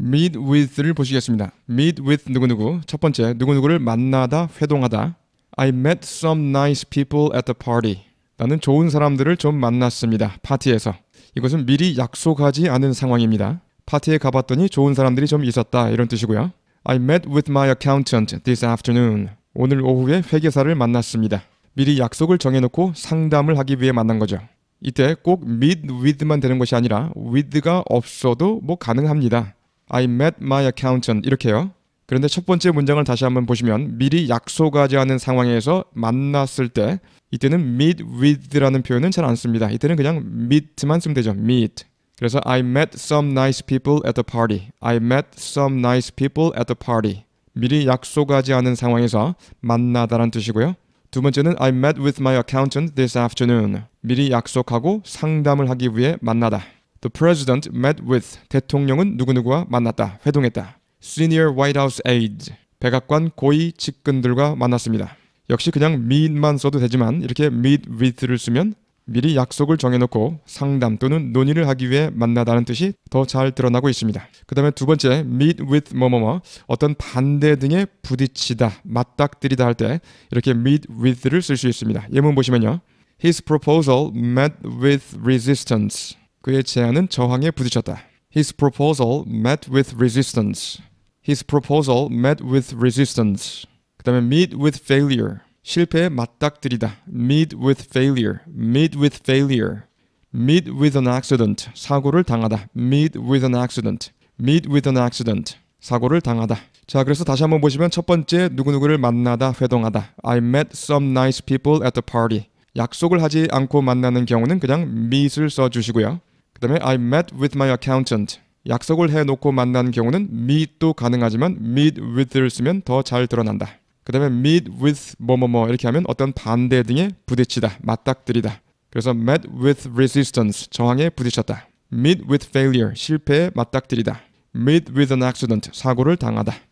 meet with를 보시겠습니다. meet with 누구누구 첫 번째 누구누구를 만나다 회동하다 I met some nice people at the party. 나는 좋은 사람들을 좀 만났습니다. 파티에서. 이것은 미리 약속하지 않은 상황입니다. 파티에 가봤더니 좋은 사람들이 좀 있었다 이런 뜻이고요. I met with my accountant this afternoon. 오늘 오후에 회계사를 만났습니다. 미리 약속을 정해놓고 상담을 하기 위해 만난 거죠. 이때 꼭 meet with만 되는 것이 아니라 with가 없어도 뭐 가능합니다. I met my accountant 이렇게요. 그런데 첫 번째 문장을 다시 한번 보시면 미리 약속하지 않은 상황에서 만났을 때 이때는 meet with라는 표현은 잘 안 씁니다. 이때는 그냥 meet만 쓰면 되죠. meet. 그래서 I met some nice people at the party. I met some nice people at the party. 미리 약속하지 않은 상황에서 만나다란 뜻이고요. 두 번째는 I met with my accountant this afternoon. 미리 약속하고 상담을 하기 위해 만나다. The president met with 대통령은 누구누구와 만났다. 회동했다. Senior White House aides 백악관 고위 측근들과 만났습니다. 역시 그냥 meet만 써도 되지만 이렇게 meet with를 쓰면 미리 약속을 정해놓고 상담 또는 논의를 하기 위해 만나다는 뜻이 더 잘 드러나고 있습니다. 그 다음에 두 번째, meet with 뭐뭐뭐 어떤 반대 등에 부딪히다, 맞닥뜨리다 할 때 이렇게 meet with를 쓸 수 있습니다. 예문 보시면요. His proposal met with resistance. 그의 제안은 저항에 부딪혔다. His proposal met with resistance. His proposal met with resistance. 그 다음에 meet with failure. 실패에 맞닥뜨리다. meet with failure. meet with failure. meet with an accident. 사고를 당하다. meet with an accident. meet with an accident. 사고를 당하다. 자, 그래서 다시 한번 보시면 첫 번째 누구누구를 만나다, 회동하다. I met some nice people at the party. 약속을 하지 않고 만나는 경우는 그냥 meet을 써 주시고요. 그다음에 I met with my accountant. 약속을 해놓고 만난 경우는 meet도 가능하지만 meet with를 쓰면 더 잘 드러난다. 그 다음에 meet with 뭐뭐뭐 이렇게 하면 어떤 반대 등에 부딪히다, 맞닥뜨리다. 그래서 met with resistance, 저항에 부딪혔다. meet with failure, 실패에 맞닥뜨리다. meet with an accident, 사고를 당하다.